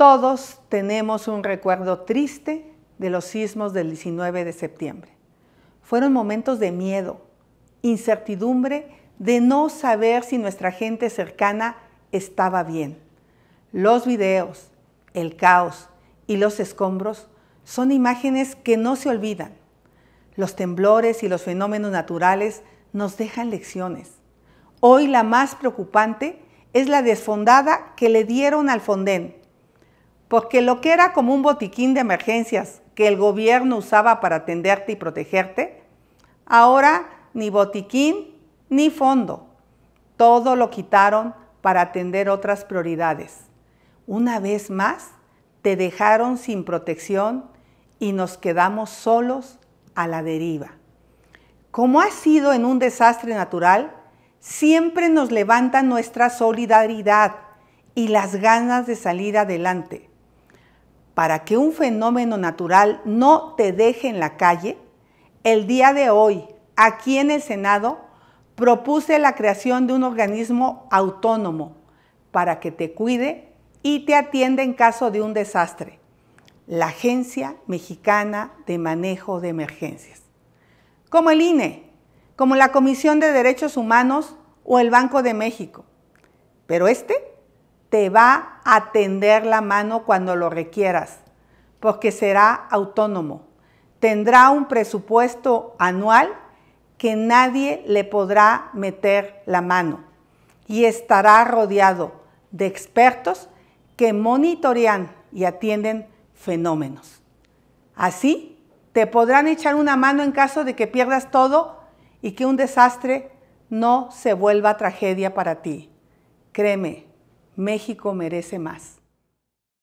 Todos tenemos un recuerdo triste de los sismos del 19 de septiembre. Fueron momentos de miedo, incertidumbre, de no saber si nuestra gente cercana estaba bien. Los videos, el caos y los escombros son imágenes que no se olvidan. Los temblores y los fenómenos naturales nos dejan lecciones. Hoy la más preocupante es la desfondada que le dieron al fondén porque pues lo que era como un botiquín de emergencias que el gobierno usaba para atenderte y protegerte, ahora ni botiquín ni fondo. Todo lo quitaron para atender otras prioridades. Una vez más, te dejaron sin protección y nos quedamos solos a la deriva. Como ha sido en un desastre natural, siempre nos levanta nuestra solidaridad y las ganas de salir adelante para que un fenómeno natural no te deje en la calle, el día de hoy, aquí en el Senado, propuse la creación de un organismo autónomo para que te cuide y te atienda en caso de un desastre, la Agencia Mexicana de Manejo de Emergencias. Como el INE, como la Comisión de Derechos Humanos o el Banco de México. Pero este te va a tender la mano cuando lo requieras, porque será autónomo. Tendrá un presupuesto anual que nadie le podrá meter la mano y estará rodeado de expertos que monitorean y atienden fenómenos. Así, te podrán echar una mano en caso de que pierdas todo y que un desastre no se vuelva tragedia para ti. Créeme, México merece más.